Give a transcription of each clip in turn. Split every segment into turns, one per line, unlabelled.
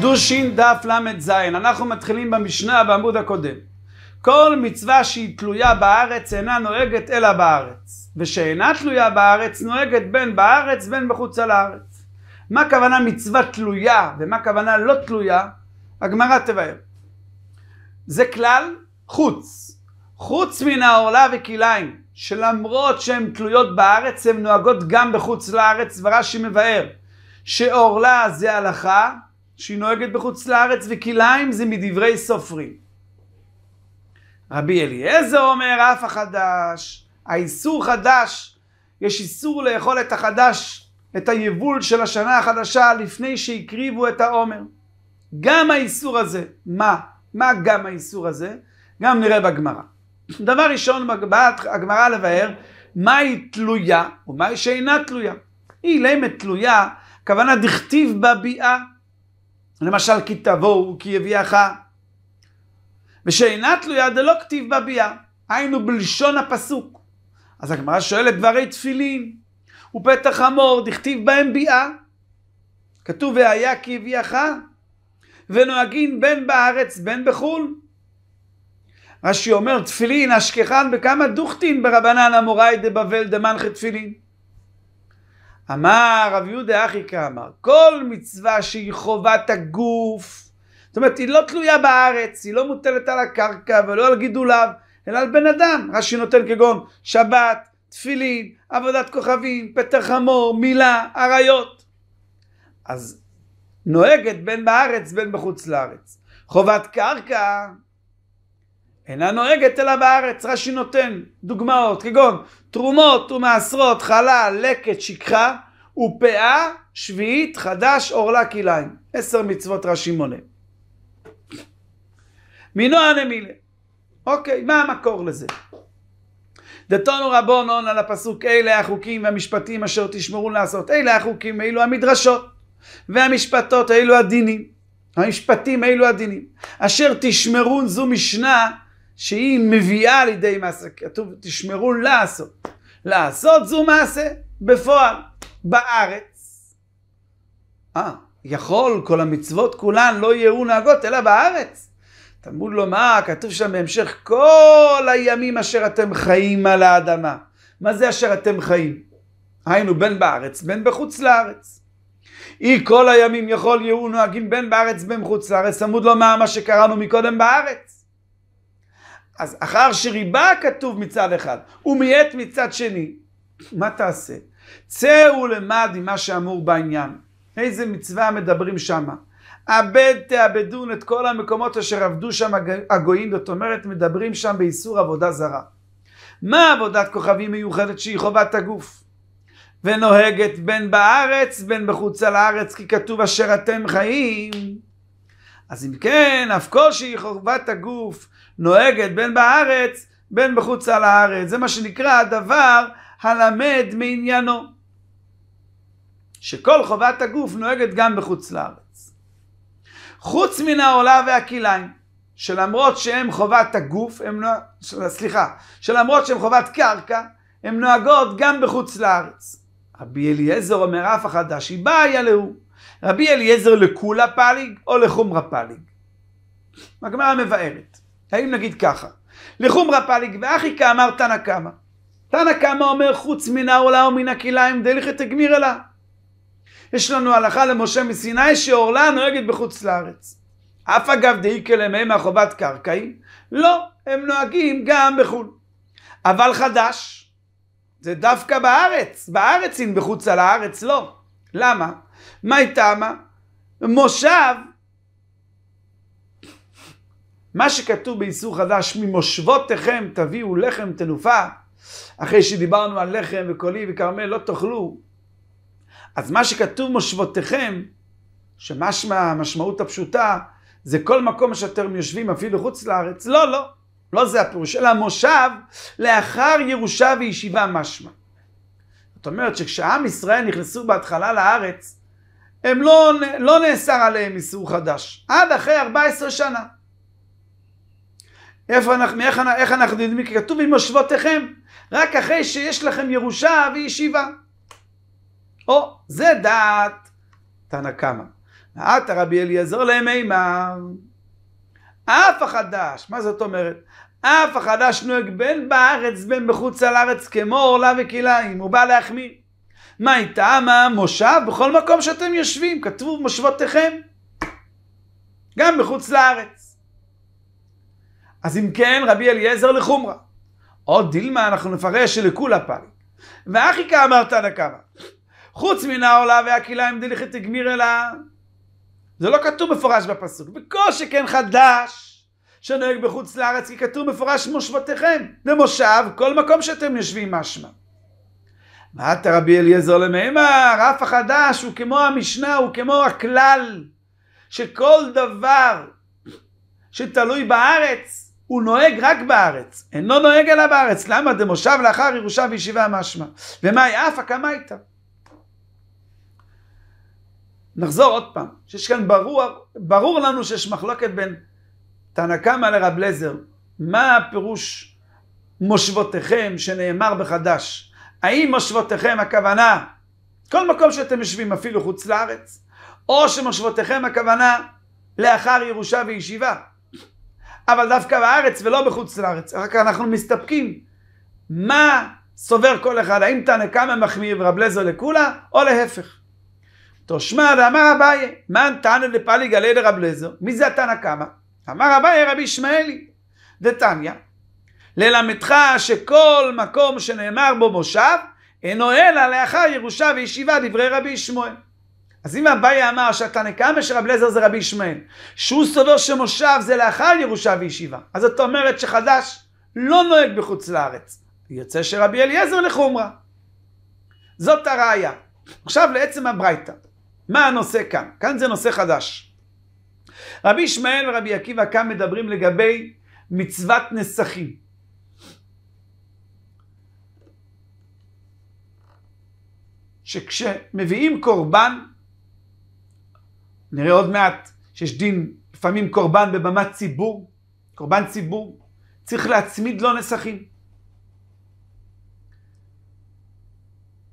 קידושין דף ל"ז, אנחנו מתחילים במשנה בעמוד הקודם. כל מצווה שהיא תלויה בארץ אינה נוהגת אלא בארץ, ושאינה תלויה בארץ נוהגת בין בארץ בין בחוצה לארץ. מה כוונה מצווה תלויה ומה כוונה לא תלויה, הגמרא תבהר. זה כלל חוץ. חוץ מן העורלה וכליים, שלמרות שהן תלויות בארץ, הן נוהגות גם בחוץ לארץ, ורש"י מבאר שעורלה זה הלכה שהיא נוהגת בחוץ לארץ, וכליים זה מדברי סופרים. רבי אליעזר אומר, אף החדש, האיסור חדש, יש איסור לאכול את החדש, את היבול של השנה החדשה, לפני שהקריבו את העומר. גם האיסור הזה, מה? מה גם האיסור הזה? גם נראה בגמרא. דבר ראשון, באה הגמרא לבאר מה היא תלויה ומה היא שאינה תלויה. היא לימת תלויה, הכוונה דכתיב בביאה. למשל כי תבואו כי יביאך, ושאינה תלויה דלא כתיב בביאה, היינו בלשון הפסוק. אז הגמרא שואלת דברי תפילין, ופתח המור דכתיב בהם ביאה. כתוב והיה כי הביאך, ונוהגין בין בארץ בין בחו"ל. רש"י אומר תפילין אשכחן בכמה דוכתין ברבנן אמוראי דבבל דמנחי תפילין. אמר רב יהודה אחי כאמר, כל מצווה שהיא חובת הגוף, זאת אומרת, היא לא תלויה בארץ, היא לא מוטלת על הקרקע ולא על גידוליו, אלא על בן אדם. רש"י נותן כגון שבת, תפילין, עבודת כוכבים, פתח חמור, מילה, אריות. אז נוהגת בין בארץ בין בחוץ לארץ. חובת קרקע אינה נוהגת אלא בארץ. רש"י נותן דוגמאות כגון תרומות ומעשרות, חלה, לקט, שכחה ופאה, שביעית, חדש, עורלה, כליים. עשר מצוות רש"י מונה. מינוע נמילה. אוקיי, מה המקור לזה? דתונו רבונון על הפסוק אלה החוקים והמשפטים אשר תשמרו לעשות. אלה החוקים, אלו המדרשות והמשפטות, אלו הדינים. המשפטים אלו הדינים. אשר תשמרון זו משנה שהיא מביאה לידי מעשה, כתוב תשמרו לעשות. לעשות זו מעשה בפועל, בארץ. אה, יכול כל המצוות כולן לא יהיו נהגות אלא בארץ. תלמוד לומר, כתוב שם בהמשך, כל הימים אשר אתם חיים על האדמה. מה זה אשר אתם חיים? היינו בין בארץ, בין בחוץ לארץ. אי כל הימים יכול יהיו נוהגים בין בארץ בין חוץ לארץ, צמוד לומר מה שקראנו מקודם בארץ. אז אחר שריבה כתוב מצד אחד, ומיית מצד שני, מה תעשה? צא ולמד מה שאמור בעניין. איזה מצווה מדברים שמה? עבד תאבדון את כל המקומות אשר עבדו שם הגויים, זאת אומרת מדברים שם באיסור עבודה זרה. מה עבודת כוכבים מיוחדת שהיא חובת הגוף? ונוהגת בין בארץ בין בחוצה לארץ כי כתוב אשר אתם חיים. אז אם כן, אף כל שהיא חובת הגוף נוהגת בין בארץ בין על הארץ. זה מה שנקרא הדבר הלמד מעניינו. שכל חובת הגוף נוהגת גם בחוץ לארץ. חוץ מן העולה והכיליים, שלמרות שהם חובת הגוף, הם נוה... סליחה, שלמרות שהם חובת קרקע, הן נוהגות גם בחוץ לארץ. רבי אליעזר אומר אף החדש, היא בעיה להוא. רבי אליעזר לקולה פליג או לחומרה פליג. הגמרא מבארת. האם נגיד ככה, לחומרא פליג ואחי כאמר תנא קמא. תנא קמא אומר חוץ מן העולה ומן הכלאיים דלכת הגמיר אלה. יש לנו הלכה למשה מסיני שעורלה נוהגת בחוץ לארץ. אף אגב דאיקה למימה חובת קרקעי, לא, הם נוהגים גם בחו"ל. אבל חדש, זה דווקא בארץ, בארץ אם בחוץ על הארץ, לא. למה? מי תמה? מושב מה שכתוב באיסור חדש, ממושבותיכם תביאו לחם תנופה, אחרי שדיברנו על לחם וקולי וכרמל לא תאכלו, אז מה שכתוב מושבותיכם, שמשמע המשמעות הפשוטה, זה כל מקום שאתם יושבים אפילו חוץ לארץ, לא, לא, לא זה הפירוש, אלא מושב לאחר ירושה וישיבה משמע. זאת אומרת שכשעם ישראל נכנסו בהתחלה לארץ, הם לא, לא נאסר עליהם איסור חדש, עד אחרי 14 שנה. איפה אנחנו, איך, איך אנחנו נדמים? כתוב עם יושבותיכם, רק אחרי שיש לכם ירושה וישיבה. או, זה דעת תנא קמא. מעט הרבי אליעזר להם אימר, אף החדש, מה זאת אומרת? אף החדש נוהג בין בארץ בין בחוץ על הארץ כמו עורלה וכלאיים, הוא בא להחמיא. מה איתה? מה מושב? בכל מקום שאתם יושבים, כתבו מושבותיכם. גם בחוץ לארץ. אז אם כן, רבי אליעזר לחומרה. עוד דילמה אנחנו נפרש שלכולה פאלי. ואחי כאמר תנא קמא, חוץ מן העולה והקהילה והכלאיים דלכת תגמיר אלה. זה לא כתוב מפורש בפסוק, וכל שכן חדש שנוהג בחוץ לארץ, כי כתוב מפורש מושבותיכם. למושב, כל מקום שאתם יושבים משמע. מה אתה רבי אליעזר למימר, אף החדש הוא כמו המשנה, הוא כמו הכלל, שכל דבר שתלוי בארץ הוא נוהג רק בארץ, אינו נוהג אלא בארץ. למה? דמושב לאחר ירושה וישיבה משמע. ומאי עפה קמייתא. נחזור עוד פעם, שיש כאן ברור, ברור לנו שיש מחלוקת בין תנא קמא לרב לזר. מה הפירוש מושבותיכם שנאמר בחדש? האם מושבותיכם הכוונה כל מקום שאתם יושבים, אפילו חוץ לארץ? או שמושבותיכם הכוונה לאחר ירושה וישיבה? אבל דווקא בארץ ולא בחוץ לארץ. אחר כך אנחנו מסתפקים. מה סובר כל אחד? האם תנא קמא מחמיר ורב לזר לקולא, או להפך. תושמע דאמר אביי, מה תנא דפלי גלי דרב לזר, מי זה התנא קמא? אמר אביי רבי ישמעאלי, דתניא, ללמדך שכל מקום שנאמר בו מושב, אינו אלא לאחר ירושה וישיבה דברי רבי ישמעאל. אז אם אביי אמר שהתנא קמא של רב אליעזר זה רבי ישמעאל, שהוא סובר שמושב זה לאחר ירושה וישיבה, אז זאת אומרת שחדש לא נוהג בחוץ לארץ. יוצא שרבי אליעזר לחומרה. זאת הראיה. עכשיו לעצם הברייתא. מה הנושא כאן? כאן זה נושא חדש. רבי ישמעאל ורבי עקיבא כאן מדברים לגבי מצוות נסכים. שכשמביאים קורבן נראה עוד מעט שיש דין, לפעמים קורבן בבמת ציבור, קורבן ציבור, צריך להצמיד לו נסכים.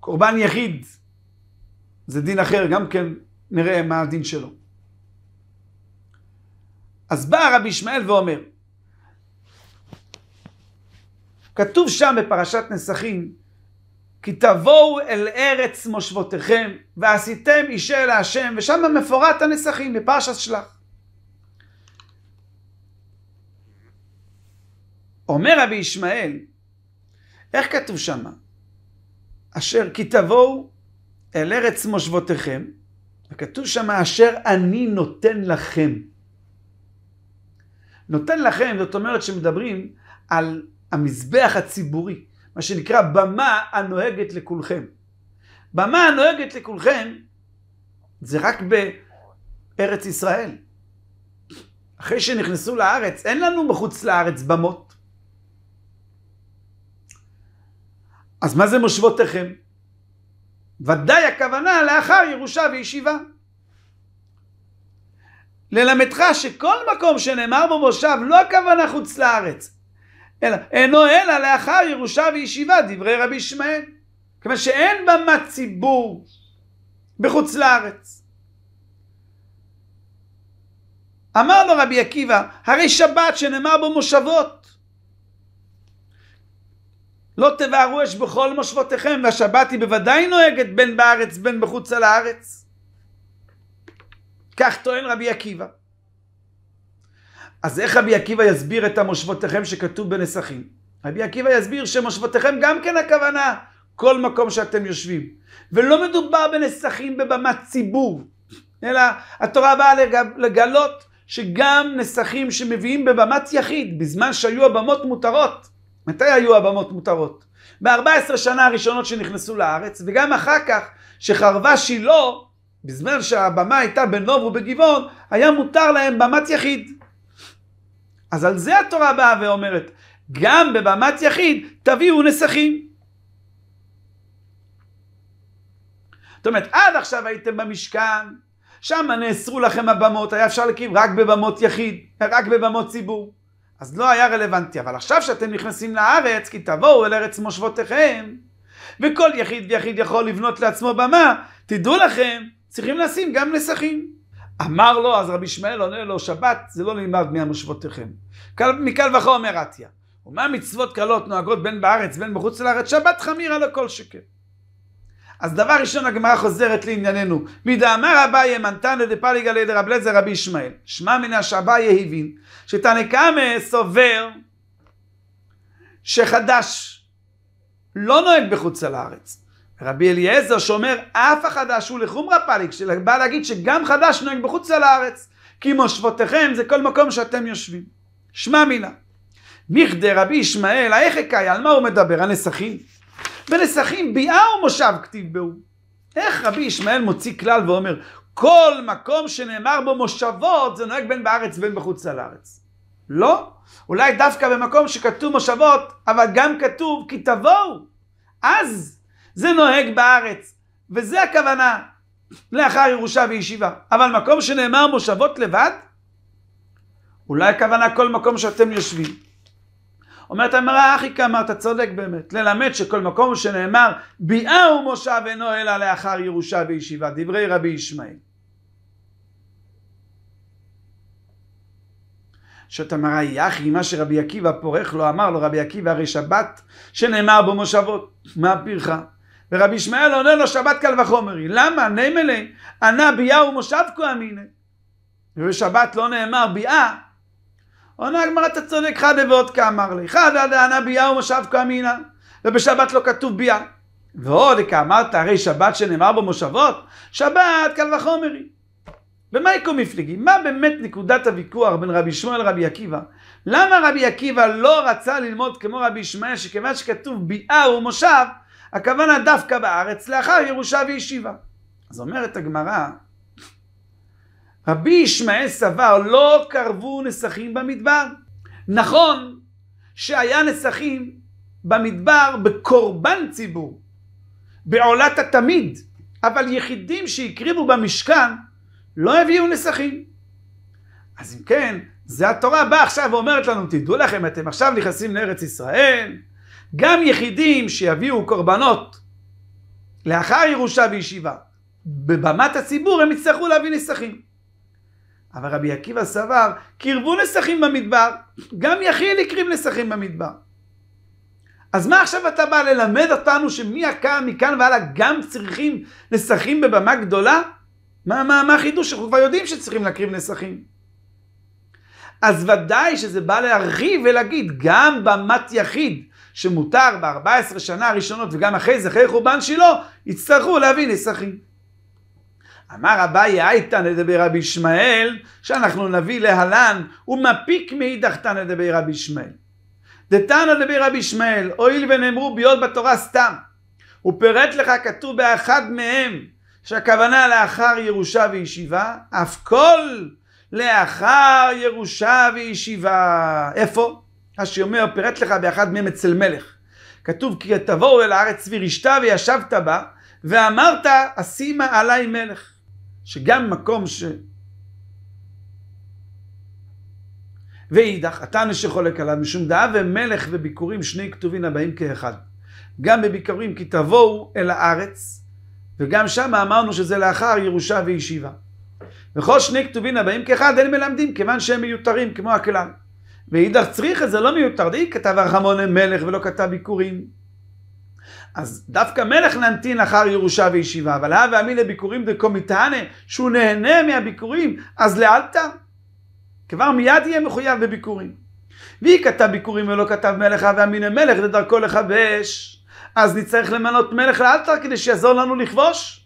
קורבן יחיד, זה דין אחר, גם כן נראה מה הדין שלו. אז בא רבי ישמעאל ואומר, כתוב שם בפרשת נסכים, כי תבואו אל ארץ מושבותיכם, ועשיתם אישה השם, ושם מפורט הנסחים בפרשת שלח. אומר רבי ישמעאל, איך כתוב שמה? אשר כי תבואו אל ארץ מושבותיכם, וכתוב שמה אשר אני נותן לכם. נותן לכם, זאת אומרת שמדברים על המזבח הציבורי. מה שנקרא במה הנוהגת לכולכם. במה הנוהגת לכולכם זה רק בארץ ישראל. אחרי שנכנסו לארץ, אין לנו בחוץ לארץ במות. אז מה זה מושבותיכם? ודאי הכוונה לאחר ירושה וישיבה. ללמדך שכל מקום שנאמר בו מושב, לא הכוונה חוץ לארץ, אלא, אינו אלא לאחר ירושה וישיבה, דברי רבי ישמעאל. כיוון שאין במה ציבור בחוץ לארץ. אמר לו רבי עקיבא, הרי שבת שנאמר בו מושבות. לא תבערו אש בכל מושבותיכם, והשבת היא בוודאי נוהגת בין בארץ בין בחוץ על הארץ. כך טוען רבי עקיבא. אז איך רבי עקיבא יסביר את המושבותיכם שכתוב בנסחים? רבי עקיבא יסביר שמושבותיכם גם כן הכוונה כל מקום שאתם יושבים. ולא מדובר בנסחים בבמת ציבור, אלא התורה באה לגלות שגם נסחים שמביאים בבמת יחיד, בזמן שהיו הבמות מותרות. מתי היו הבמות מותרות? ב-14 שנה הראשונות שנכנסו לארץ, וגם אחר כך, שחרבה שילה, בזמן שהבמה הייתה בנוב ובגבעון, היה מותר להם במת יחיד. אז על זה התורה באה ואומרת, גם בבמת יחיד תביאו נסכים. זאת אומרת, עד עכשיו הייתם במשכן, שם נאסרו לכם הבמות, היה אפשר להקים רק בבמות יחיד, רק בבמות ציבור. אז לא היה רלוונטי, אבל עכשיו שאתם נכנסים לארץ, כי תבואו אל ארץ מושבותיכם, וכל יחיד ויחיד יכול לבנות לעצמו במה, תדעו לכם, צריכים לשים גם נסכים. אמר לו, אז רבי ישמעאל עונה לו, שבת זה לא נלמד מהמושבותיכם. מקל וחומר עטיה. ומה מצוות קלות נוהגות בין בארץ בין בחוץ לארץ? שבת חמירה לכל שכן. אז דבר ראשון הגמרא חוזרת לענייננו. מדאמר אביי מנתנא דפליגא לידי רב לזר רבי ישמעאל. שמע מן השאביי הבין שתנקמה סובר שחדש לא נוהג בחוץ לארץ. רבי אליעזר שאומר אף החדש הוא לחומרא פליג, שבא להגיד שגם חדש נוהג בחוץ לארץ. כי מושבותיכם זה כל מקום שאתם יושבים. שמע מינא. מכדי רבי ישמעאל, האיכקאי, על מה הוא מדבר? הנסכים. בנסכים ביאהו מושב כתיב בו. איך רבי ישמעאל מוציא כלל ואומר, כל מקום שנאמר בו מושבות, זה נוהג בין בארץ ובין בחוץ לארץ. לא, אולי דווקא במקום שכתוב מושבות, אבל גם כתוב כי תבואו. אז זה נוהג בארץ, וזה הכוונה לאחר ירושה וישיבה. אבל מקום שנאמר מושבות לבד, אולי הכוונה כל מקום שאתם יושבים. אומרת המרא אחי כמה אתה צודק באמת, ללמד שכל מקום שנאמר ביאה הוא מושב אינו אלא לאחר ירושה וישיבה, דברי רבי ישמעאל. שאת המרא יחי מה שרבי עקיבא פורך לו לא אמר לו רבי עקיבא הרי שבת שנאמר בו מושבות, מה פירך? ורבי ישמעאל עונה לו שבת קל וחומרי, למה? נמלה, ענה ביאה הוא מושב כה אמיניה. ובשבת לא נאמר ביאה עונה הגמרא, אתה צודק, חדה ועוד כאמר לי. חדה דענה ביהו מושב כאמינא ובשבת לא כתוב ביה. ועוד כאמרת, הרי שבת שנאמר בו מושבות, שבת קל וחומרי. במייקו מפליגי, מה באמת נקודת הוויכוח בין רבי שמואל לרבי עקיבא? למה רבי עקיבא לא רצה ללמוד כמו רבי ישמעאל, שכיוון שכתוב ביאה ומושב, הכוונה דווקא בארץ לאחר ירושה וישיבה. אז אומרת הגמרא, רבי ישמעאל סבר, לא קרבו נסכים במדבר. נכון שהיה נסכים במדבר בקורבן ציבור, בעולת התמיד, אבל יחידים שהקריבו במשכן לא הביאו נסכים. אז אם כן, זה התורה באה עכשיו ואומרת לנו, תדעו לכם, אתם עכשיו נכנסים לארץ ישראל, גם יחידים שיביאו קורבנות לאחר ירושה וישיבה, בבמת הציבור הם יצטרכו להביא נסכים. אבל רבי עקיבא סבר, קירבו נסכים במדבר, גם יחיאל הקריב נסכים במדבר. אז מה עכשיו אתה בא ללמד אותנו שמי הקם מכאן והלאה גם צריכים נסכים בבמה גדולה? מה, מה, מה החידוש? אנחנו כבר יודעים שצריכים להקריב נסכים. אז ודאי שזה בא להרחיב ולהגיד, גם במת יחיד שמותר ב-14 שנה הראשונות וגם אחרי זה, אחרי חורבן שילה, יצטרכו להביא נסכים. אמר אביי הייתנא לדבר רבי ישמעאל, שאנחנו נביא להלן, הוא מפיק מאידך תן לדבר רבי ישמעאל. דתנא דבי רבי ישמעאל, הואיל ונאמרו ביות בתורה סתם. הוא פירט לך כתוב באחד מהם, שהכוונה לאחר ירושה וישיבה, אף כל לאחר ירושה וישיבה. איפה? רש"י אומר, פירט לך באחד מהם אצל מלך. כתוב כי תבואו אל הארץ וירשתה וישבת בה, ואמרת אשימה עלי מלך. שגם מקום ש... ואידך, אתה התנא חולק עליו משום דעה ומלך וביקורים שני כתובים הבאים כאחד. גם בביקורים כי תבואו אל הארץ, וגם שם אמרנו שזה לאחר ירושה וישיבה. וכל שני כתובים הבאים כאחד אין מלמדים, כיוון שהם מיותרים כמו הכלל. ואידך צריך את זה לא מיותר, דאי כתב הרחמון מלך ולא כתב ביקורים. אז דווקא מלך נמתין אחר ירושה וישיבה, אבל היה ועמי לביקורים דקומיתנא, שהוא נהנה מהביקורים, אז לאלתא, כבר מיד יהיה מחויב בביקורים. והיא כתב ביקורים ולא כתב מלך הא ועמינא מלך לדרכו לכבש? אז נצטרך למנות מלך לאלתא כדי שיעזור לנו לכבוש.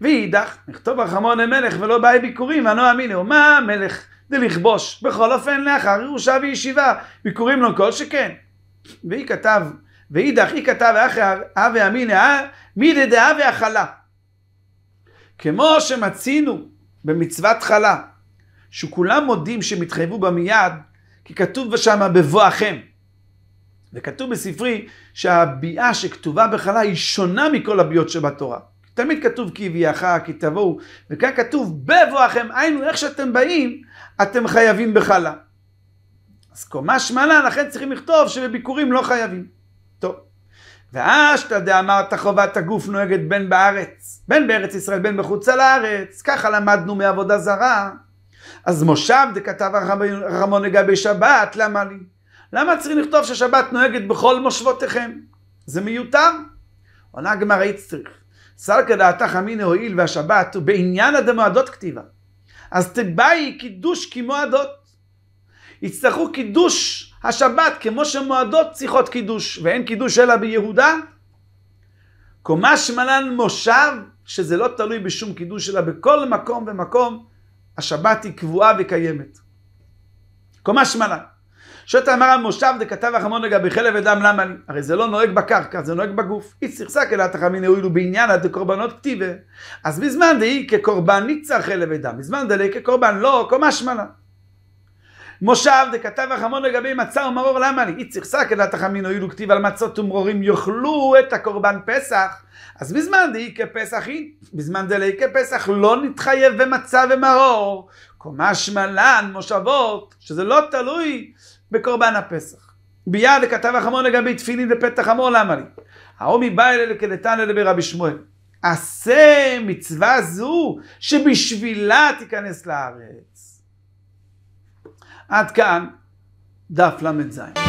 ואידך, נכתוב רחמון המלך ולא באי ביקורים, ואנו לו, מה המלך דלכבוש? בכל אופן לאחר ירושה וישיבה, ביקורים לא כל שכן. והיא כתב ואידך אי כתב אבי הווה אמינא מידי דהווה הכלה. כמו שמצינו במצוות חלה, שכולם מודים שהם התחייבו בה מיד, כי כתוב שם בבואכם. וכתוב בספרי שהביאה שכתובה בחלה היא שונה מכל הביאות שבתורה. תמיד כתוב כי הביאך, כי תבואו, וכאן כתוב בבואכם, היינו איך שאתם באים, אתם חייבים בחלה. אז קומה שמנה, לכן צריכים לכתוב שבביקורים לא חייבים. טוב. ואשתא דאמרת חובת הגוף נוהגת בין בארץ, בין בארץ ישראל, בין בחוצה לארץ, ככה למדנו מעבודה זרה. אז מושב דכתב הרמון לגבי שבת, למה לי? למה צריכים לכתוב ששבת נוהגת בכל מושבותיכם? זה מיותר. עונה גמרא יצטריך. סלקא דעתך אמינא הואיל והשבת הוא בעניין הדמועדות כתיבה. אז תבאי קידוש כמועדות. יצטרכו קידוש השבת, כמו שמועדות, צריכות קידוש, ואין קידוש אלא ביהודה. קומה שמלן מושב, שזה לא תלוי בשום קידוש, אלא בכל מקום ומקום, השבת היא קבועה וקיימת. קומה שמלן. שואלת אמר המושב דכתב החמון לגבי חלב ודם למה לי? הרי זה לא נוהג בקרקע, זה נוהג בגוף. איץ תחזק אלא תחמין בעניין עד דקורבנות כתיבה. אז בזמן דהי כקורבן ניצר חלב ודם, בזמן דהי כקורבן לא, קומה שמלן. מושב דכתב החמון לגבי מצה ומרור למה אני? איציך אלא התחמינו אילו כתיב על מצות ומרורים יאכלו את הקורבן פסח. אז בזמן דהי כפסח היא, בזמן דלהי כפסח לא נתחייב במצה ומרור. קומה שמלן מושבות, שזה לא תלוי בקורבן הפסח. ביד כתב החמון לגבי תפילין ופתח המור למה לי? העומי בא אלה כדתן אלה ברבי שמואל. עשה מצווה זו שבשבילה תיכנס לארץ. עד כאן דף ל"ז.